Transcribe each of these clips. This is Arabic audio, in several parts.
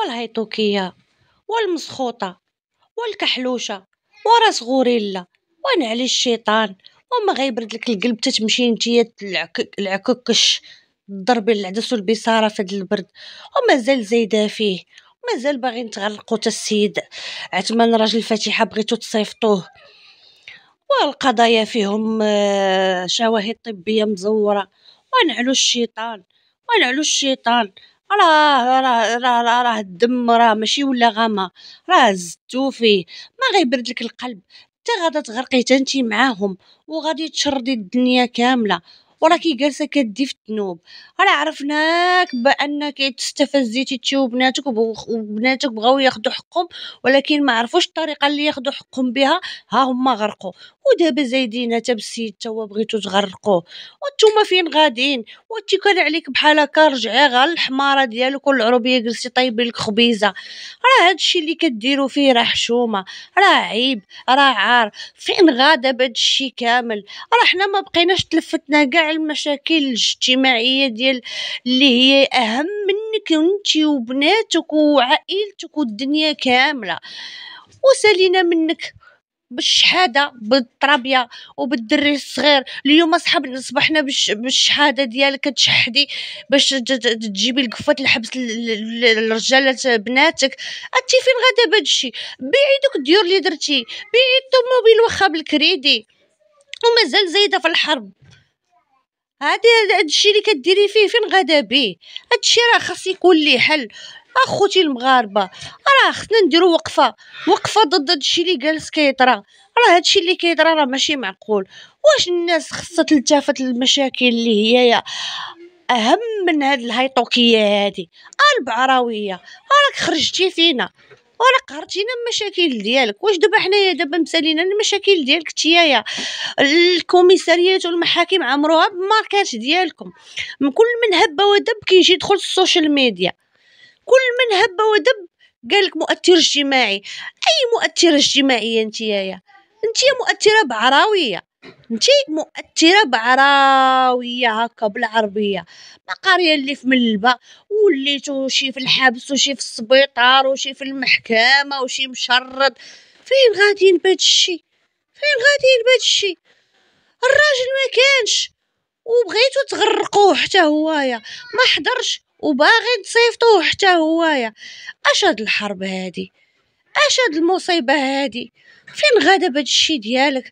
والهيطوكية والمسخوطة والكحلوشة وراس غوريلا ونعل الشيطان وما غيبرد لك القلب تتمشي نتيا العككش الضرب العدس والبصاره في هذا البرد ومازال زايده فيه ومازال باغي نتغلقو تا السيد عثمان راجل فاتحة بغيتو تصيفطوه والقضايا فيهم آه، شواهد طبيه مزوره ونعلو الشيطان ونعلو الشيطان راه راه راه راه, راه الدم راه ماشي ولا غامه راه زدتو فيه ما لك القلب حتى غادا تغرقي تنتي معاهم وغادي تشردي الدنيا كامله وراكي جالسه كدي في الذنوب راه عرفناك بانك تستفزيتي تشي وبناتك وبناتك بغاو ياخذوا حقهم ولكن ما عرفوش الطريقه اللي ياخذوا حقهم بها ها هما غرقوا ودابا زايدين حتى بالسيد تا هو بغيتو تغرقوه وانتوما فين غاديين وانتي كان عليك بحال هكا رجعي غا الحماره ديالك والعروبيه جلسي طيبي لك خبيزه راه هادشي اللي كديروا فيه راه حشومه راه عيب راه عار فين بهذا الشيء كامل راه حنا ما بقيناش تلفتنا كاع المشاكل الاجتماعيه ديال اللي هي اهم منك انت وبناتك وعائلتك والدنيا كامله وسالينا منك بالشهاده بالطرابيه وبالدري الصغير اليوم صحابنا صبحنا بالشهاده ديالك تشحدي باش تجيبي القفه الحبس للرجالات بناتك انت فين غادا بهذا الشيء بيعي دوك الديور اللي درتي بيعي الطوموبيل واخا بالكريدي ومازال زايده في الحرب هادي هادشي اللي كديري فيه فين غدا بيه هادشي راه خاص يكون ليه حل اخوتي المغاربه راه خصنا نديرو وقفه وقفه ضد هادشي اللي جالس كيطرا راه هادشي اللي كيطرا راه ماشي معقول واش الناس خصها تلتفت للمشاكل اللي هي اهم من هاد الهيطوكيه هادي البعراويه راك خرجتي فينا ورا قهرتينا المشاكل ديالك واش دابا حنايا دابا مسالينا المشاكل ديالك تيايا الكوميساريات والمحاكم عمروها بماركات ديالكم كل من هب ودب كيجي يدخل السوشيال ميديا كل من هب ودب قالك مؤثر اجتماعي اي مؤثر اجتماعي انتيايا انت مؤثره بعراويه نتيت مؤثرة بعراوية هكا بالعربية ما قارية اللي في ملبة وليتو شي في الحبس وشي في السبيطار وشي في المحكمة وشي مشرد فين غادي بهاد الشي فين غادي بهاد الشي الراجل ما كانش وبغيتو تغرقوه حتى هوايا ما حضرش وباغي تصيفطوه حتى هوايا اش هاد الحرب هادي. اش هاد المصيبه هادي فين غادا بهاد الشي ديالك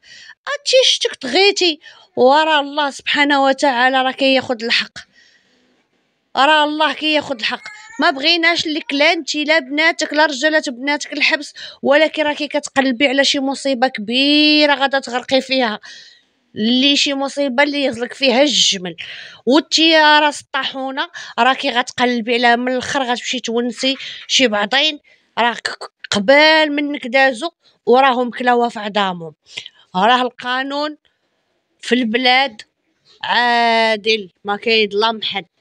انتي شتك طغيتي ورا الله سبحانه وتعالى راه كياخد الحق راه الله كياخد الحق ما بغيناش لك لا انت لا بناتك لا رجالات بناتك الحبس ولكن راكي كتقلبي على شي مصيبه كبيره غادا تغرقي فيها لي شي مصيبه اللي يزلك فيها الجمل والتياره الطاحونه راكي غتقلبي عليها من الاخر غتمشي تونسي شي بعضين راه قبال منك دازو وراهم كلاوا في عظامهم راه القانون في البلاد عادل ما كيظلم حد